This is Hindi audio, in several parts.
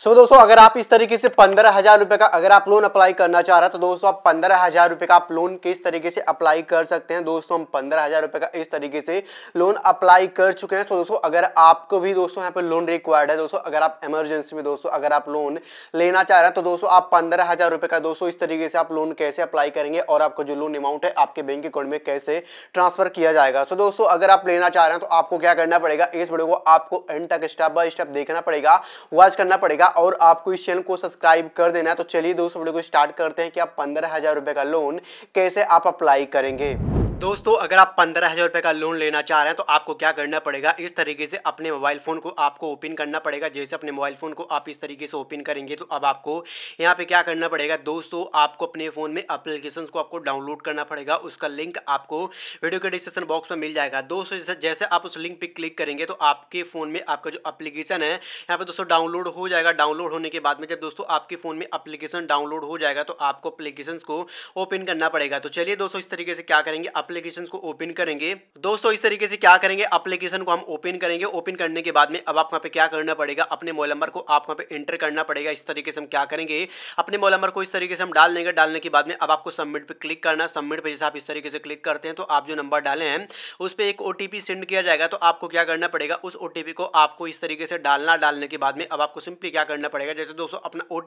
सो so, दोस्तों अगर आप इस तरीके से पंद्रह हजार रुपये का अगर आप लोन अप्लाई करना चाह रहे हैं तो दोस्तों आप पंद्रह हजार रुपये का आप लोन किस तरीके से अप्लाई कर सकते हैं दोस्तों हम पंद्रह हजार रुपये का इस तरीके से लोन अप्लाई कर चुके हैं तो दोस्तों अगर आपको भी दोस्तों यहाँ पर लोन रिक्वायर्ड है दोस्तों अगर आप इमरजेंसी में दोस्तों अगर आप लोन लेना चाह रहे हैं तो दोस्तों आप पंद्रह हजार रुपये का दोस्तों इस तरीके से आप लोन कैसे अप्लाई करेंगे और आपका जो लोन अमाउंट है आपके बैंक अकाउंट में कैसे ट्रांसफर किया जाएगा सो दोस्तों अगर आप लेना चाह रहे हैं तो आपको क्या करना पड़ेगा इस वीडियो को आपको एंड तक स्टेप बाय स्टेप देखना पड़ेगा वॉच करना पड़ेगा और आपको इस चैनल को सब्सक्राइब कर देना तो चलिए दोस्तों वीडियो को स्टार्ट करते हैं कि आप पंद्रह हज़ार रुपए का लोन कैसे आप अप्लाई करेंगे दोस्तों अगर आप पंद्रह हज़ार रुपये का लोन लेना चाह रहे हैं तो आपको क्या करना पड़ेगा इस तरीके से अपने मोबाइल फ़ोन को आपको ओपन करना पड़ेगा जैसे अपने मोबाइल फ़ोन को आप इस तरीके से ओपन करेंगे तो अब आपको यहाँ पे क्या करना पड़ेगा दोस्तों आपको अपने फ़ोन में अप्लीकेशन को आपको डाउनलोड करना पड़ेगा उसका लिंक आपको वीडियो के डिस्क्रिप्शन बॉक्स में मिल जाएगा दोस्तों जैसे जैसे आप उस लिंक पर क्लिक करेंगे तो आपके फ़ोन में आपका जो अप्लीकेशन है यहाँ पर दोस्तों डाउनलोड हो जाएगा डाउनलोड होने के बाद में जब दोस्तों आपके फ़ोन में अप्लीकेशन डाउनलोड हो जाएगा तो आपको अप्लीकेशन को ओपन करना पड़ेगा तो चलिए दोस्तों इस तरीके से क्या करेंगे एप्लीकेशन को ओपन करेंगे दोस्तों इस तरीके से क्या करेंगे एप्लीकेशन को हम ओपन करेंगे ओपन करने के बाद में अब आपको क्या करना पड़ेगा अपने मोबाइल नंबर को आप यहाँ पे एंटर करना पड़ेगा इस तरीके से हम क्या करेंगे अपने मोबाइल नंबर को इस तरीके से हम डाल देंगे डालने के बाद में अब आपको सबमिट पर क्लिक करना सबमिट पर जैसे आप इस तरीके से क्लिक करते हैं तो आप जो नंबर डाले हैं उस पर एक ओ सेंड किया जाएगा तो आपको क्या करना पड़ेगा उस ओ को आपको इस तरीके से डालना डालने के बाद में अब आपको सिंपली क्या करना पड़ेगा जैसे दोस्तों अपना ओ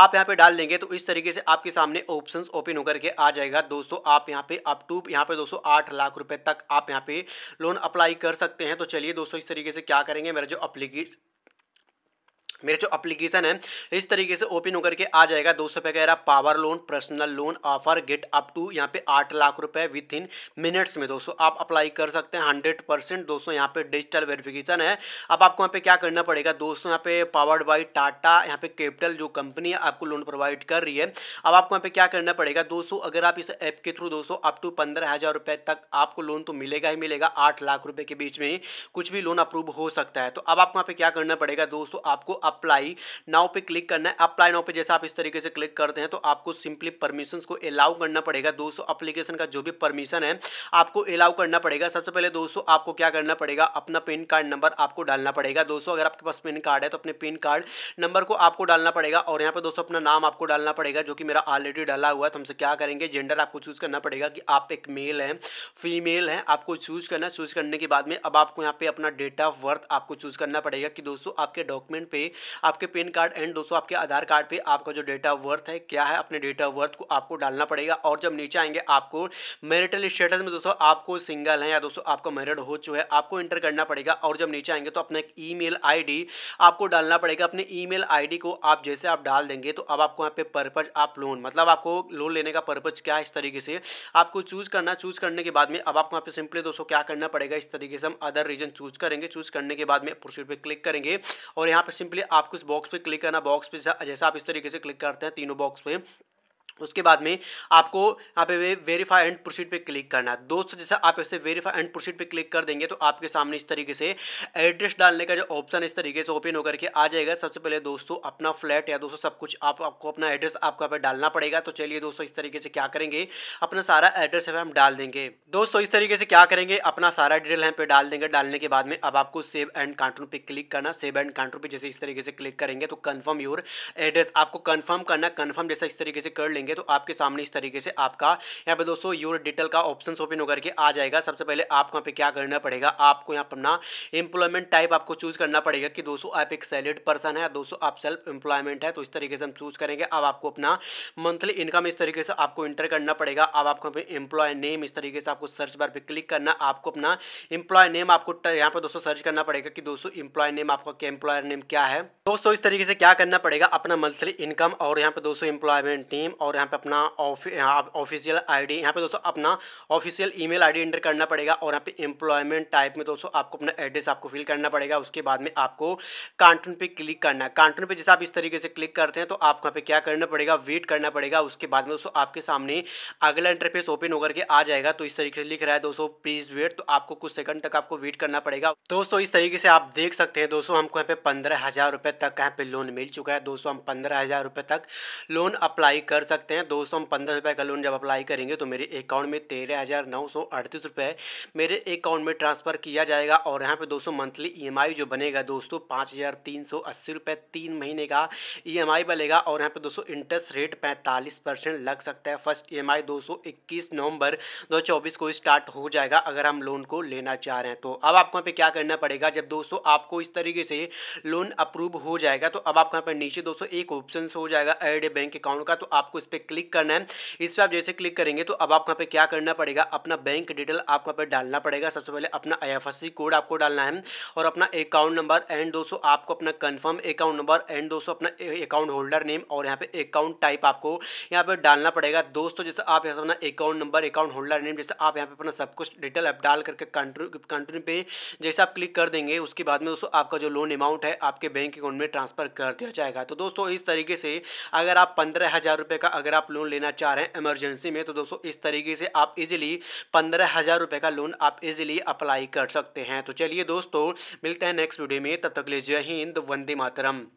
आप यहाँ पे डाल देंगे तो इस तरीके से आपके सामने ऑप्शन ओपन होकर के आ जाएगा दोस्तों आप यहाँ पे अपटूब यहाँ यहाँ पे दोस्तों आठ लाख रुपए तक आप यहाँ पे लोन अप्लाई कर सकते हैं तो चलिए दोस्तों इस तरीके से क्या करेंगे मेरा जो अप्लीकेशन मेरे जो अप्लीकेशन है इस तरीके से ओपन होकर के आ जाएगा दो सौ रुपये power loan personal loan offer get up to यहाँ पे आठ लाख रुपए विद इन मिनट्स में दोस्तों आप अप्लाई कर सकते हैं हंड्रेड परसेंट दोस्तों यहाँ पे डिजिटल वेरिफिकेशन है अब आपको यहाँ पे क्या करना पड़ेगा दोस्तों यहाँ पे पावर्ड बाई टाटा यहाँ पे कैपिटल जो कंपनी आपको लोन प्रोवाइड कर रही है अब आपको यहाँ पे क्या करना पड़ेगा दोस्तों अगर आप इस ऐप के थ्रू दोस्तों अप टू पंद्रह हज़ार रुपये तक आपको लोन तो मिलेगा ही मिलेगा आठ लाख रुपये के बीच में कुछ भी लोन अप्रूव हो सकता है तो अब आपको यहाँ पे क्या करना पड़ेगा दोस्तों आपको अप्लाई नाउ पे क्लिक करना है अप्लाई नाउ पे जैसे आप इस तरीके से क्लिक करते हैं तो आपको सिंपली परमिशन को अलाउ करना पड़ेगा दोस्तों अप्लीकेशन का जो भी परमिशन है आपको अलाउ करना पड़ेगा सबसे पहले दोस्तों आपको क्या करना पड़ेगा अपना पेन कार्ड नंबर आपको डालना पड़ेगा दोस्तों अगर आपके पास पेन कार्ड है तो अपने पेन कार्ड नंबर को आपको डालना पड़ेगा और यहाँ पर दोस्तों अपना नाम आपको डालना पड़ेगा जो कि मेरा ऑलरेडी डाला हुआ है तो हमसे क्या करेंगे जेंडर आपको चूज़ करना पड़ेगा कि आप एक मेल हैं फीमेल हैं आपको चूज़ करना चूज़ करने के बाद में अब आपको यहाँ पे अपना डेट ऑफ बर्थ आपको चूज़ करना पड़ेगा कि दोस्तों आपके डॉक्यूमेंट पे आपके पेन कार्ड एंड दोस्तों आपके आधार कार्ड पर आपका जो डेट ऑफ बर्थ है क्या है अपने डेट ऑफ बर्थ को आपको डालना पड़ेगा और जब नीचे आएंगे आपको मेरिटल स्टेटस में दोस्तों आपको सिंगल है या दोस्तों आपका मैरिड हो चुका है आपको इंटर करना पड़ेगा और जब नीचे आएंगे तो अपना मेल आई डी आपको डालना पड़ेगा अपने आई डी को आप जैसे आप डाल देंगे तो अब आपको यहाँ पे पर्पज आप लोन मतलब आपको लोन लेने का पर्पज क्या है इस तरीके से आपको चूज करना चूज करने के बाद में अब आपको यहाँ पे सिंपली दोस्तों क्या करना पड़ेगा इस तरीके से हम अदर रीजन चूज करेंगे चूज करने के बाद में प्रोसीड पे क्लिक करेंगे और यहाँ पे सिंपली आपको इस बॉक्स पे क्लिक करना बॉक्स पे जैसा आप इस तरीके से क्लिक करते हैं तीनों बॉक्स पे उसके बाद में आपको यहाँ पे वेरीफाई एंड प्रोसीड पे क्लिक करना है दोस्तों जैसे आप इसे वेरीफाई एंड प्रोसीड पे क्लिक कर देंगे तो आपके सामने इस तरीके से एड्रेस डालने का जो ऑप्शन इस तरीके से ओपन होकर के आ जाएगा सबसे पहले दोस्तों अपना फ्लैट या दोस्तों सब कुछ आप आपको अपना एड्रेस आपको यहाँ पे डालना पड़ेगा तो चलिए दोस्तों इस तरीके से क्या करेंगे अपना सारा एड्रेस यहाँ हम डाल देंगे दोस्तों इस तरीके से क्या करेंगे अपना सारा डिटेल यहाँ पे डाल देंगे डालने के बाद में अब आपको सेव एंड काउंटर पर क्लिक करना सेव एंड काउंटर पे जैसे इस तरीके से क्लिक करेंगे तो कन्फर्म योर एड्रेस आपको कन्फर्म करना कन्फर्म जैसा इस तरीके से कर लेंगे करेंगे तो आपके सामने इस तरीके से आपका यहाँ पे दोस्तों योर डिटेल का ऑप्शन ओपन होकर के आ जाएगा सबसे पहले आपको यहाँ पे क्या करना पड़ेगा आपको यहाँ अपना एम्प्लॉयमेंट टाइप आपको चूज करना पड़ेगा कि दोस्तों आप एक सैलरीड पर्सन है दोस्तों आप सेल्फ एम्प्लॉयमेंट है तो इस तरीके से हम चूज करेंगे अब आपको अपना मंथली इनकम इस तरीके से आपको इंटर करना पड़ेगा अब आपको एम्प्लॉय नेम इस तरीके से आपको सर्च बार पर क्लिक करना आपको अपना एम्प्लॉय नेम आपको यहाँ पर दोस्तों सर्च करना पड़ेगा कि दोस्तों एम्प्लॉय नेम आपका एम्प्लॉयर नेम क्या है दोस्तों इस तरीके से क्या करना पड़ेगा अपना मंथली इनकम और यहाँ पे दोस्तों एम्प्लॉयमेंट नेम और और यहाँ पे अपना ऑफिशियल आई डी यहाँ पे दोस्तों अपना ऑफिशियल ईमेल आईडी एंटर करना पड़ेगा और यहाँ पे एम्प्लॉयमेंट टाइप में दोस्तों आपको अपना एड्रेस आपको फिल करना पड़ेगा उसके बाद में आपको कार्टून पे क्लिक करना है कार्टून पे जैसे आप इस तरीके से क्लिक करते हैं तो आपको यहाँ पे क्या करना पड़ेगा वेट करना पड़ेगा उसके बाद में दोस्तों आपके सामने अगला इंटरफेस ओपन होकर के आ जाएगा तो इस तरीके से लिख रहा है दोस्तों प्लीज़ वेट तो आपको कुछ सेकंड तक आपको वेट करना पड़ेगा दोस्तों इस तरीके से आप देख सकते हैं दोस्तों हमको यहाँ पे पंद्रह हज़ार रुपये तक यहाँ पे लोन मिल चुका है दोस्तों हम पंद्रह हज़ार रुपये तक लोन अप्लाई कर सकते सकते हैं दो सौ पंद्रह रुपये का लोन जब अप्लाई करेंगे तो मेरे अकाउंट में तेरह हज़ार नौ सौ अड़तीस रुपये मेरे अकाउंट में ट्रांसफ़र किया जाएगा और यहाँ पे दो सौ मंथली ईएमआई e जो बनेगा दोस्तों पाँच हज़ार तीन सौ अस्सी रुपये तीन महीने का ईएमआई e बनेगा और यहाँ पे दोस्तों इंटरेस्ट रेट पैंतालीस लग सकता है फर्स्ट ई एम नवंबर दो को स्टार्ट हो जाएगा अगर हम लोन को लेना चाह रहे हैं तो अब आपको यहाँ पर क्या करना पड़ेगा जब दोस्तों आपको इस तरीके से लोन अप्रूव हो जाएगा तो अब आपको यहाँ पर नीचे दोस्तों एक ऑप्शन हो जाएगा एड बैंक अकाउंट का तो आपको इस पर क्लिक करना है इस पर आप जैसे क्लिक करेंगे तो अब आपको यहाँ पे क्या करना पड़ेगा अपना बैंक डिटेल आपको यहाँ पे डालना पड़ेगा सबसे पहले अपना आई कोड आपको डालना है और अपना अकाउंट नंबर एंड दो आपको अपना कन्फर्म अकाउंट नंबर एंड दो अपना अकाउंट होल्डर नेम और यहाँ पे अकाउंट टाइप आपको यहाँ पर डालना पड़ेगा दोस्तों जैसे आप यहाँ अपना account number account holder name जैसे आप यहाँ पर अपना सब कुछ डिटेल आप डाल करके कंट्री कंट्री पे जैसे आप क्लिक कर देंगे उसके बाद में दोस्तों आपका जो लोन अमाउंट है आपके बैंक अकाउंट में ट्रांसफर कर दिया जाएगा तो दोस्तों इस तरीके से अगर आप पंद्रह हज़ार रुपए का अगर आप लोन लेना चाह रहे हैं इमरजेंसी में तो दोस्तों इस तरीके से आप इजीली पंद्रह हज़ार रुपये का लोन आप इजीली अप्लाई कर सकते हैं तो चलिए दोस्तों मिलते हैं नेक्स्ट वीडियो में तब तक ले जय हिंद वंदे मातरम